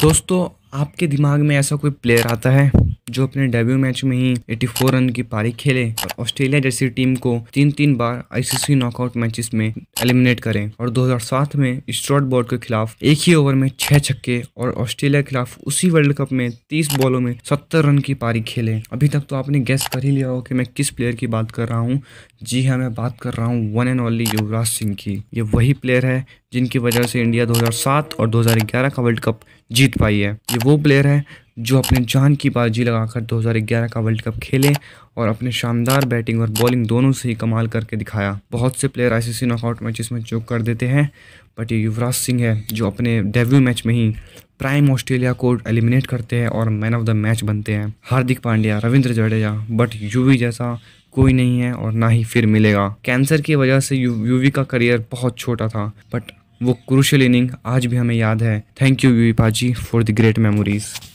दोस्तों आपके दिमाग में ऐसा कोई प्लेयर आता है जो अपने डेब्यू मैच में ही 84 रन की पारी खेले और ऑस्ट्रेलिया जैसी टीम को तीन तीन बार आईसीसी नॉकआउट मैचेस में एलिमिनेट करें और 2007 में स्ट्रॉट बोर्ड के खिलाफ एक ही ओवर में छह छक्के और ऑस्ट्रेलिया के खिलाफ उसी वर्ल्ड कप में तीस बॉलों में सत्तर रन की पारी खेले अभी तक तो आपने गैस कर ही लिया हो कि मैं किस प्लेयर की बात कर रहा हूँ जी हाँ मैं बात कर रहा हूँ one and only Yuvraj Singh की ये वही प्लेयर है जिनकी वजह से इंडिया 2007 और 2011 का वर्ल्ड कप जीत पाई है ये वो प्लेयर है जो अपने जान की बाजी लगाकर 2011 का वर्ल्ड कप खेले और अपने शानदार बैटिंग और बॉलिंग दोनों से ही कमाल करके दिखाया बहुत से प्लेयर सी नॉकआउट मैचेस में चोक कर देते हैं बट ये युवराज सिंह है जो अपने डेब्यू मैच में ही प्राइम ऑस्ट्रेलिया को एलिमिनेट करते हैं और मैन ऑफ द मैच बनते हैं हार्दिक पांड्या रविंद्र जडेजा बट यूवी जैसा कोई नहीं है और ना ही फिर मिलेगा कैंसर की वजह से यू, यूवी का करियर बहुत छोटा था बट वो क्रूशल इनिंग आज भी हमें याद है thank you Yuvi paaji for the great memories